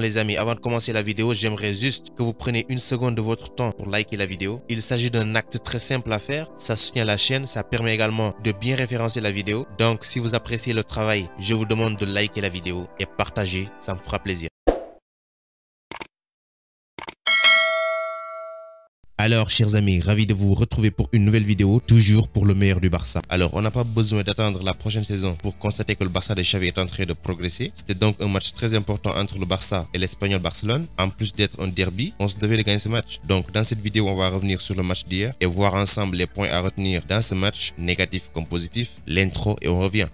Les amis, avant de commencer la vidéo, j'aimerais juste que vous preniez une seconde de votre temps pour liker la vidéo. Il s'agit d'un acte très simple à faire, ça soutient la chaîne, ça permet également de bien référencer la vidéo. Donc si vous appréciez le travail, je vous demande de liker la vidéo et partager, ça me fera plaisir. Alors, chers amis, ravi de vous retrouver pour une nouvelle vidéo, toujours pour le meilleur du Barça. Alors, on n'a pas besoin d'attendre la prochaine saison pour constater que le Barça de Xavi est en train de progresser. C'était donc un match très important entre le Barça et l'Espagnol Barcelone. En plus d'être un derby, on se devait de gagner ce match. Donc, dans cette vidéo, on va revenir sur le match d'hier et voir ensemble les points à retenir dans ce match, négatif comme positif, l'intro et on revient.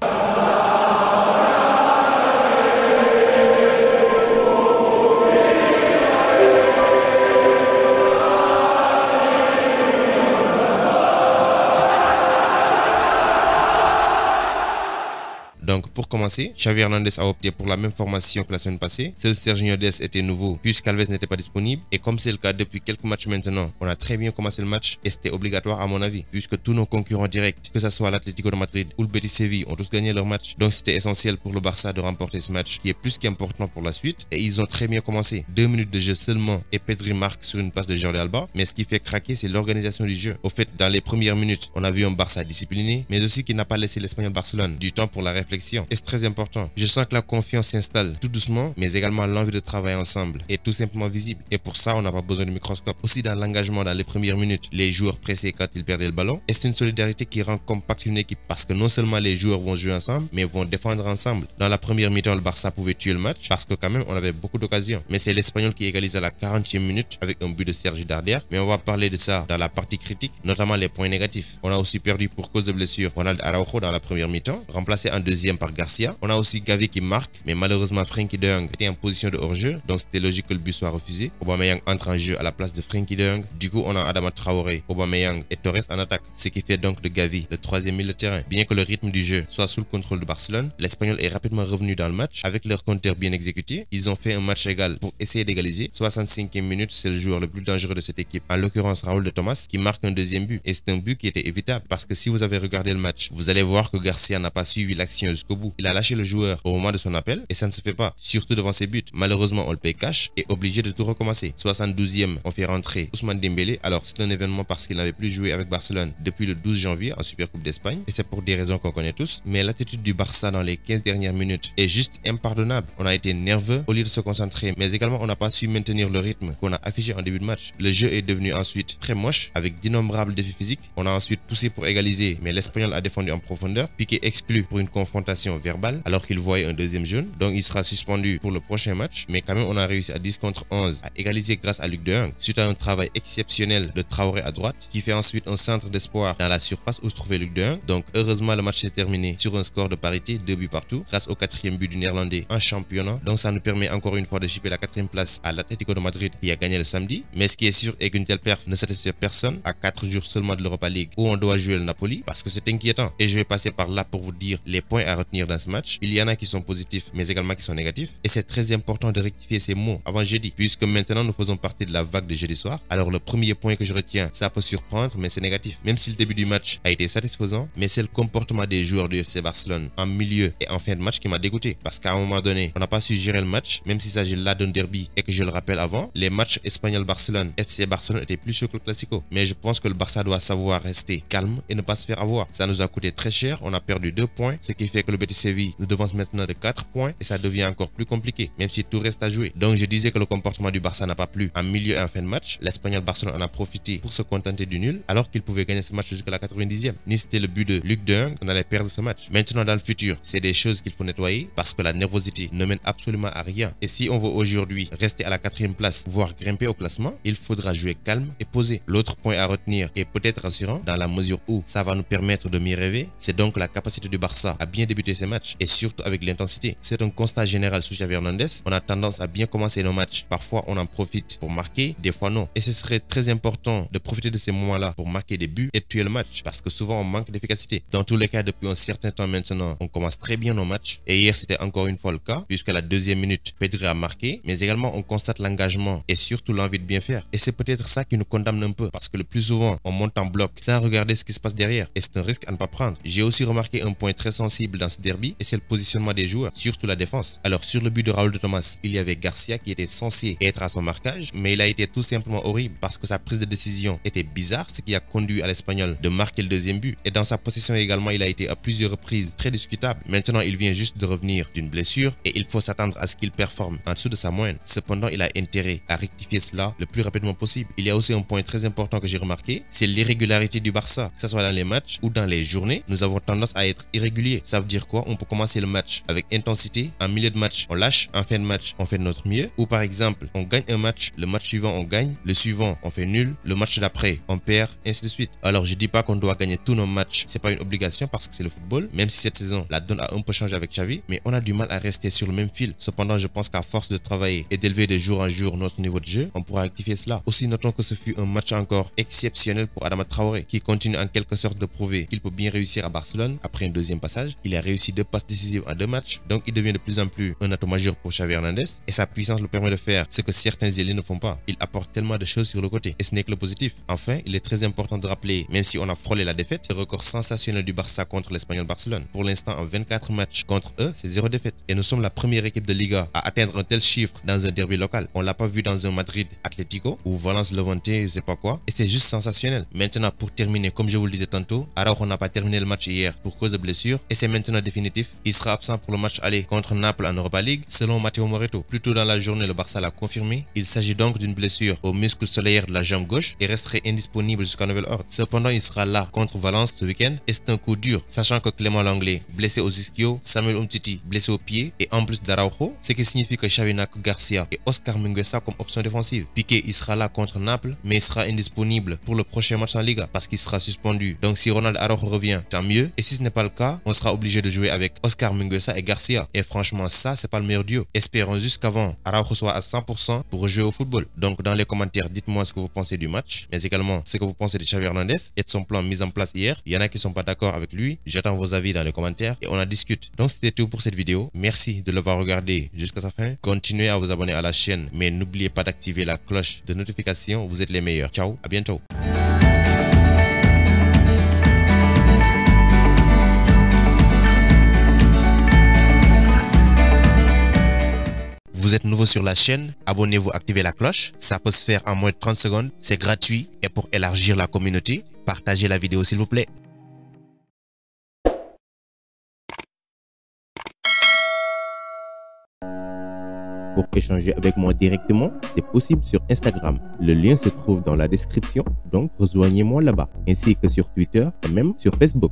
commencé. Xavi Hernandez a opté pour la même formation que la semaine passée. Seul Sergio Des était nouveau Alves n'était pas disponible. Et comme c'est le cas depuis quelques matchs maintenant, on a très bien commencé le match et c'était obligatoire à mon avis puisque tous nos concurrents directs, que ce soit l'Atlético de Madrid ou le Betis Séville, ont tous gagné leur match. Donc c'était essentiel pour le Barça de remporter ce match qui est plus qu'important pour la suite et ils ont très bien commencé. Deux minutes de jeu seulement et Pedri marque sur une passe de Jordi Alba. Mais ce qui fait craquer, c'est l'organisation du jeu. Au fait, dans les premières minutes, on a vu un Barça discipliné, mais aussi qui n'a pas laissé l'Espagnol Barcelone du temps pour la réflexion. Et important. Je sens que la confiance s'installe tout doucement, mais également l'envie de travailler ensemble est tout simplement visible. Et pour ça, on n'a pas besoin de microscope. Aussi dans l'engagement dans les premières minutes, les joueurs pressés quand ils perdaient le ballon, et c'est une solidarité qui rend compact une équipe parce que non seulement les joueurs vont jouer ensemble, mais vont défendre ensemble. Dans la première mi-temps, le Barça pouvait tuer le match parce que quand même, on avait beaucoup d'occasions. Mais c'est l'Espagnol qui égalise à la 40e minute avec un but de Sergi Darder. Mais on va parler de ça dans la partie critique, notamment les points négatifs. On a aussi perdu pour cause de blessure Ronald Araujo dans la première mi-temps, remplacé en deuxième par Garcia on a aussi Gavi qui marque, mais malheureusement Frankie de Jong était en position de hors-jeu, donc c'était logique que le but soit refusé. Aubameyang entre en jeu à la place de Frankie de Jong. Du coup, on a Adama Traoré, Aubameyang et Torres en attaque, ce qui fait donc de Gavi le troisième milieu de terrain. Bien que le rythme du jeu soit sous le contrôle de Barcelone, l'Espagnol est rapidement revenu dans le match avec leur compteur bien exécuté. Ils ont fait un match égal pour essayer d'égaliser. 65e minute, c'est le joueur le plus dangereux de cette équipe, en l'occurrence Raoul de Thomas, qui marque un deuxième but. Et c'est un but qui était évitable parce que si vous avez regardé le match, vous allez voir que Garcia n'a pas suivi l'action jusqu'au bout lâcher le joueur au moment de son appel et ça ne se fait pas, surtout devant ses buts. Malheureusement, on le paye cash et obligé de tout recommencer. 72e, on fait rentrer Ousmane Dembélé. Alors, c'est un événement parce qu'il n'avait plus joué avec Barcelone depuis le 12 janvier en Supercoupe d'Espagne et c'est pour des raisons qu'on connaît tous. Mais l'attitude du Barça dans les 15 dernières minutes est juste impardonnable. On a été nerveux au lieu de se concentrer, mais également on n'a pas su maintenir le rythme qu'on a affiché en début de match. Le jeu est devenu ensuite très moche avec d'innombrables défis physiques. On a ensuite poussé pour égaliser, mais l'Espagnol a défendu en profondeur. Piqué exclu pour une confrontation vers alors qu'il voyait un deuxième jeune. Donc il sera suspendu pour le prochain match. Mais quand même, on a réussi à 10 contre 11 à égaliser grâce à Luc Hung suite à un travail exceptionnel de Traoré à droite qui fait ensuite un centre d'espoir dans la surface où se trouvait Luc Hung. Donc heureusement, le match s'est terminé sur un score de parité, deux buts partout grâce au quatrième but du Néerlandais en championnat. Donc ça nous permet encore une fois de chipper la quatrième place à l'Atlético de Madrid qui a gagné le samedi. Mais ce qui est sûr est qu'une telle perf ne satisfait personne à 4 jours seulement de l'Europa League où on doit jouer le Napoli parce que c'est inquiétant. Et je vais passer par là pour vous dire les points à retenir dans ce match. Il y en a qui sont positifs, mais également qui sont négatifs. Et c'est très important de rectifier ces mots avant jeudi, puisque maintenant nous faisons partie de la vague de jeudi soir. Alors le premier point que je retiens, ça peut surprendre, mais c'est négatif. Même si le début du match a été satisfaisant, mais c'est le comportement des joueurs du FC Barcelone en milieu et en fin de match qui m'a dégoûté. Parce qu'à un moment donné, on n'a pas su gérer le match, même s'il s'agit là d'un derby et que je le rappelle avant, les matchs Espagnol-Barcelone, FC Barcelone étaient plus chauds que le Classico. Mais je pense que le Barça doit savoir rester calme et ne pas se faire avoir. Ça nous a coûté très cher, on a perdu deux points, ce qui fait que le Betis nous devance maintenant de 4 points et ça devient encore plus compliqué, même si tout reste à jouer. Donc je disais que le comportement du Barça n'a pas plu en milieu et en fin de match. L'Espagnol Barcelone en a profité pour se contenter du nul, alors qu'il pouvait gagner ce match jusqu'à la 90e. Ni c'était le but de Luc Deung qu'on allait perdre ce match. Maintenant, dans le futur, c'est des choses qu'il faut nettoyer parce que la nervosité ne mène absolument à rien. Et si on veut aujourd'hui rester à la quatrième place, voire grimper au classement, il faudra jouer calme et posé. L'autre point à retenir Et peut-être rassurant dans la mesure où ça va nous permettre de m'y rêver, c'est donc la capacité du Barça à bien débuter ses matchs et surtout avec l'intensité. C'est un constat général sous Javier Hernandez. On a tendance à bien commencer nos matchs. Parfois, on en profite pour marquer, des fois non. Et ce serait très important de profiter de ces moments-là pour marquer des buts et tuer le match parce que souvent on manque d'efficacité. Dans tous les cas, depuis un certain temps maintenant, on commence très bien nos matchs et hier c'était encore une fois le cas Puisque la deuxième minute, Pedri a marqué, mais également on constate l'engagement et surtout l'envie de bien faire. Et c'est peut-être ça qui nous condamne un peu parce que le plus souvent, on monte en bloc sans regarder ce qui se passe derrière et c'est un risque à ne pas prendre. J'ai aussi remarqué un point très sensible dans ce derby, et c'est le positionnement des joueurs, surtout la défense. Alors sur le but de Raoul de Thomas, il y avait Garcia qui était censé être à son marquage, mais il a été tout simplement horrible parce que sa prise de décision était bizarre, ce qui a conduit à l'Espagnol de marquer le deuxième but. Et dans sa possession également, il a été à plusieurs reprises très discutable. Maintenant, il vient juste de revenir d'une blessure et il faut s'attendre à ce qu'il performe en dessous de sa moyenne. Cependant, il a intérêt à rectifier cela le plus rapidement possible. Il y a aussi un point très important que j'ai remarqué, c'est l'irrégularité du Barça, que ce soit dans les matchs ou dans les journées. Nous avons tendance à être irréguliers. Ça veut dire quoi On commencer le match avec intensité, en milieu de match on lâche, en fin de match on fait de notre mieux, ou par exemple on gagne un match, le match suivant on gagne, le suivant on fait nul, le match d'après on perd, ainsi de suite. Alors je dis pas qu'on doit gagner tous nos matchs, c'est pas une obligation parce que c'est le football, même si cette saison la donne a un peu changé avec Xavi, mais on a du mal à rester sur le même fil. Cependant je pense qu'à force de travailler et d'élever de jour en jour notre niveau de jeu, on pourra rectifier cela. Aussi notons que ce fut un match encore exceptionnel pour Adama Traoré qui continue en quelque sorte de prouver qu'il peut bien réussir à Barcelone après un deuxième passage. Il a réussi de décisive à en deux matchs, donc il devient de plus en plus un atout majeur pour Xavi Hernandez et sa puissance le permet de faire ce que certains ailiers ne font pas. Il apporte tellement de choses sur le côté et ce n'est que le positif. Enfin, il est très important de rappeler, même si on a frôlé la défaite, le record sensationnel du Barça contre l'Espagnol Barcelone. Pour l'instant, en 24 matchs contre eux, c'est zéro défaite. Et nous sommes la première équipe de Liga à atteindre un tel chiffre dans un derby local. On l'a pas vu dans un Madrid Atlético ou Valence Levante, je sais pas quoi. Et c'est juste sensationnel. Maintenant, pour terminer, comme je vous le disais tantôt, alors on n'a pas terminé le match hier pour cause de blessure et c'est maintenant définitif il sera absent pour le match aller contre Naples en Europa League, selon Matteo Moreto. Plus tôt dans la journée, le Barça l'a confirmé. Il s'agit donc d'une blessure au muscle solaire de la jambe gauche et resterait indisponible jusqu'à nouvel ordre. Cependant, il sera là contre Valence ce week-end et c'est un coup dur, sachant que Clément Langlais, blessé aux ischio, Samuel Umtiti, blessé au pied et en plus d'Araujo, ce qui signifie que Chavinac Garcia et Oscar Minguesa comme option défensive. Piqué, il sera là contre Naples, mais il sera indisponible pour le prochain match en Liga parce qu'il sera suspendu. Donc si Ronald Araujo revient, tant mieux. Et si ce n'est pas le cas, on sera obligé de jouer avec Oscar Munguesa et Garcia. Et franchement, ça, c'est pas le meilleur duo. Espérons juste qu'avant, Araujo soit à 100% pour jouer au football. Donc, dans les commentaires, dites-moi ce que vous pensez du match, mais également ce que vous pensez de Xavi Hernandez et de son plan mis en place hier. Il y en a qui sont pas d'accord avec lui. J'attends vos avis dans les commentaires et on en discute. Donc, c'était tout pour cette vidéo. Merci de l'avoir regardé jusqu'à sa fin. Continuez à vous abonner à la chaîne, mais n'oubliez pas d'activer la cloche de notification. Vous êtes les meilleurs. Ciao, à bientôt. sur la chaîne, abonnez-vous, activez la cloche. Ça peut se faire en moins de 30 secondes. C'est gratuit et pour élargir la communauté, partagez la vidéo s'il vous plaît. Pour échanger avec moi directement, c'est possible sur Instagram. Le lien se trouve dans la description, donc rejoignez-moi là-bas, ainsi que sur Twitter et même sur Facebook.